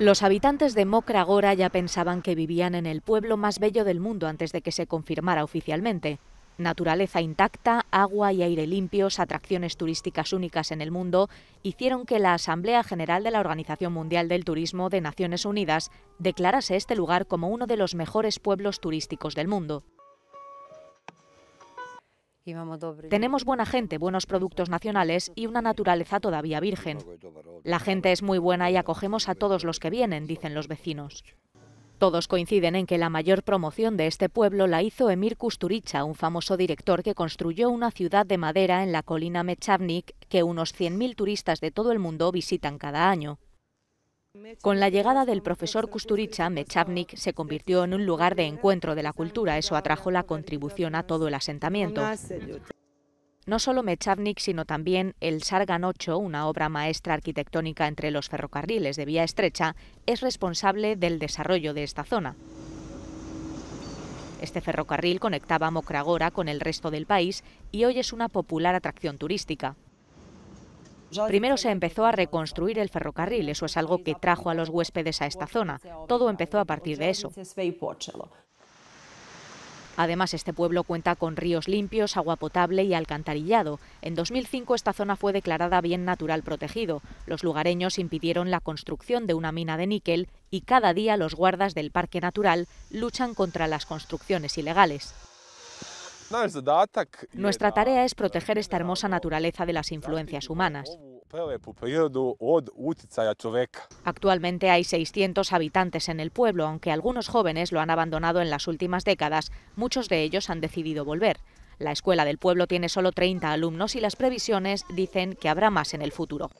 Los habitantes de Mocragora ya pensaban que vivían en el pueblo más bello del mundo antes de que se confirmara oficialmente. Naturaleza intacta, agua y aire limpios, atracciones turísticas únicas en el mundo, hicieron que la Asamblea General de la Organización Mundial del Turismo de Naciones Unidas declarase este lugar como uno de los mejores pueblos turísticos del mundo. Tenemos buena gente, buenos productos nacionales y una naturaleza todavía virgen. La gente es muy buena y acogemos a todos los que vienen, dicen los vecinos. Todos coinciden en que la mayor promoción de este pueblo la hizo Emir Kusturica, un famoso director que construyó una ciudad de madera en la colina Mechavnik que unos 100.000 turistas de todo el mundo visitan cada año. Con la llegada del profesor Kusturica, Mechavnik se convirtió en un lugar de encuentro de la cultura, eso atrajo la contribución a todo el asentamiento. No solo Mechavnik, sino también el Sargan 8, una obra maestra arquitectónica entre los ferrocarriles de vía estrecha, es responsable del desarrollo de esta zona. Este ferrocarril conectaba Mocragora con el resto del país y hoy es una popular atracción turística. Primero se empezó a reconstruir el ferrocarril, eso es algo que trajo a los huéspedes a esta zona. Todo empezó a partir de eso. Además, este pueblo cuenta con ríos limpios, agua potable y alcantarillado. En 2005 esta zona fue declarada bien natural protegido. Los lugareños impidieron la construcción de una mina de níquel y cada día los guardas del parque natural luchan contra las construcciones ilegales. Nuestra tarea es proteger esta hermosa naturaleza de las influencias humanas. Actualmente hay 600 habitantes en el pueblo, aunque algunos jóvenes lo han abandonado en las últimas décadas, muchos de ellos han decidido volver. La escuela del pueblo tiene solo 30 alumnos y las previsiones dicen que habrá más en el futuro.